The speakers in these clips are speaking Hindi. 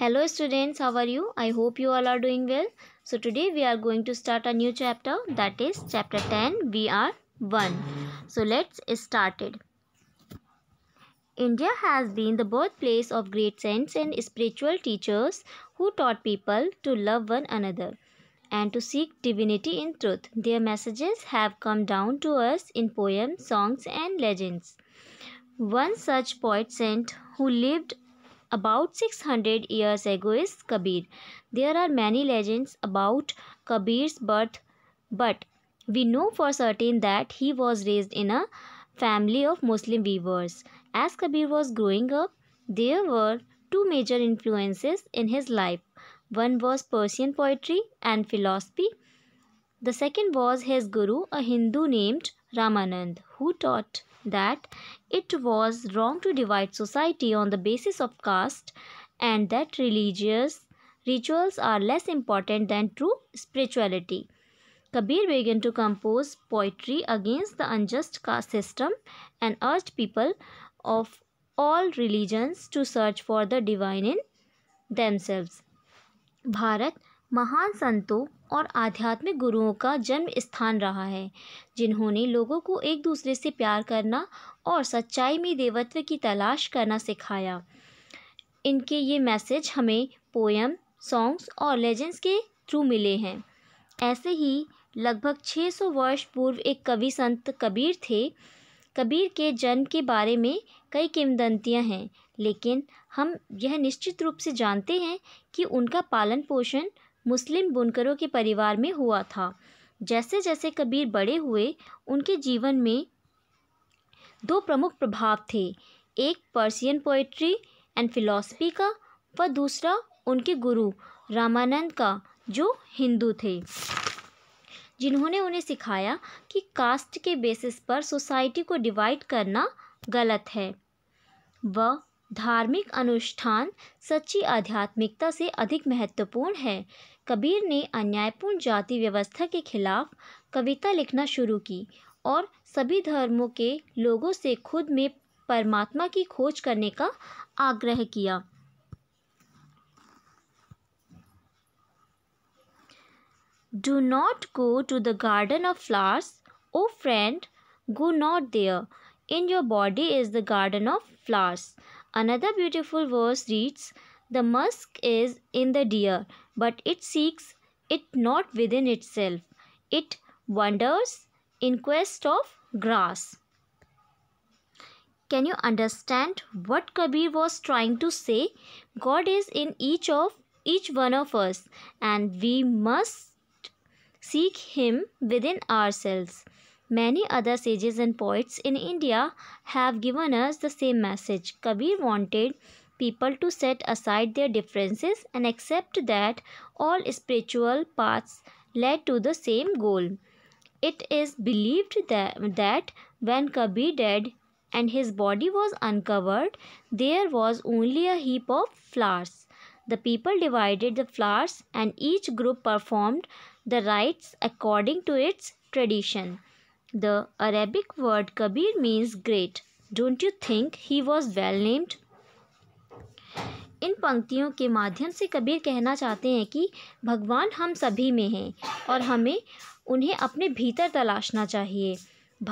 Hello students, how are you? I hope you all are doing well. So today we are going to start a new chapter that is chapter 10 vr 1. So let's start it. India has been the birthplace of great saints and spiritual teachers who taught people to love one another and to seek divinity in truth. Their messages have come down to us in poems, songs and legends. One such poet saint who lived about 600 years ago is Kabir. There are many legends about Kabir's birth, but we know for certain that he was raised in a family of Muslim weavers. As Kabir was growing up, there were two major influences in his life. One was Persian poetry and philosophy. The second was his guru, a Hindu named Ramanand, who taught that it was wrong to divide society on the basis of caste and that religious rituals are less important than true spirituality. Kabir began to compose poetry against the unjust caste system and urged people of all religions to search for the divine in themselves. Bharat, Mahan Santu. और आध्यात्मिक गुरुओं का जन्म स्थान रहा है जिन्होंने लोगों को एक दूसरे से प्यार करना और सच्चाई में देवत्व की तलाश करना सिखाया इनके ये मैसेज हमें पोएम सॉन्ग्स और लेजेंड्स के थ्रू मिले हैं ऐसे ही लगभग 600 वर्ष पूर्व एक कवि संत कबीर थे कबीर के जन्म के बारे में कई किमदंतियाँ हैं लेकिन हम यह निश्चित रूप से जानते हैं कि उनका पालन पोषण मुस्लिम बुनकरों के परिवार में हुआ था जैसे जैसे कबीर बड़े हुए उनके जीवन में दो प्रमुख प्रभाव थे एक पर्सियन पोइट्री एंड फिलॉसफी का व दूसरा उनके गुरु रामानंद का जो हिंदू थे जिन्होंने उन्हें सिखाया कि कास्ट के बेसिस पर सोसाइटी को डिवाइड करना गलत है व धार्मिक अनुष्ठान सच्ची आध्यात्मिकता से अधिक महत्वपूर्ण है कबीर ने अन्यायपूर्ण जाति व्यवस्था के खिलाफ कविता लिखना शुरू की और सभी धर्मों के लोगों से खुद में परमात्मा की खोज करने का आग्रह किया do not go to the garden of flowers O friend go not there in your body is the garden of flowers Another beautiful verse reads, The musk is in the deer, but it seeks it not within itself. It wanders in quest of grass. Can you understand what Kabir was trying to say? God is in each of each one of us and we must seek him within ourselves. Many other sages and poets in India have given us the same message. Kabir wanted people to set aside their differences and accept that all spiritual paths led to the same goal. It is believed that, that when Kabir died and his body was uncovered, there was only a heap of flowers. The people divided the flowers and each group performed the rites according to its tradition. The Arabic word Kabir means great don't you think he was well named इन पंक्तियों के माध्यम से कबीर कहना चाहते हैं कि भगवान हम सभी में हैं और हमें उन्हें अपने भीतर तलाशना चाहिए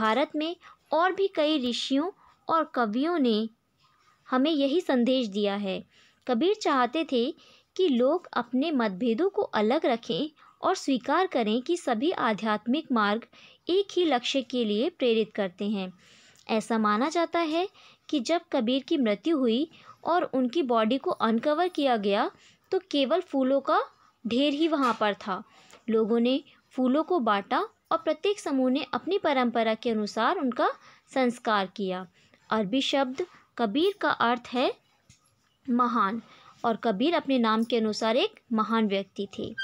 भारत में और भी कई ऋषियों और कवियों ने हमें यही संदेश दिया है कबीर चाहते थे कि लोग अपने मतभेदों को अलग रखें और स्वीकार करें कि सभी आध्यात्मिक मार्ग एक ही लक्ष्य के लिए प्रेरित करते हैं ऐसा माना जाता है कि जब कबीर की मृत्यु हुई और उनकी बॉडी को अनकवर किया गया तो केवल फूलों का ढेर ही वहाँ पर था लोगों ने फूलों को बांटा और प्रत्येक समूह ने अपनी परंपरा के अनुसार उनका संस्कार किया अरबी शब्द कबीर का अर्थ है महान और कबीर अपने नाम के अनुसार एक महान व्यक्ति थे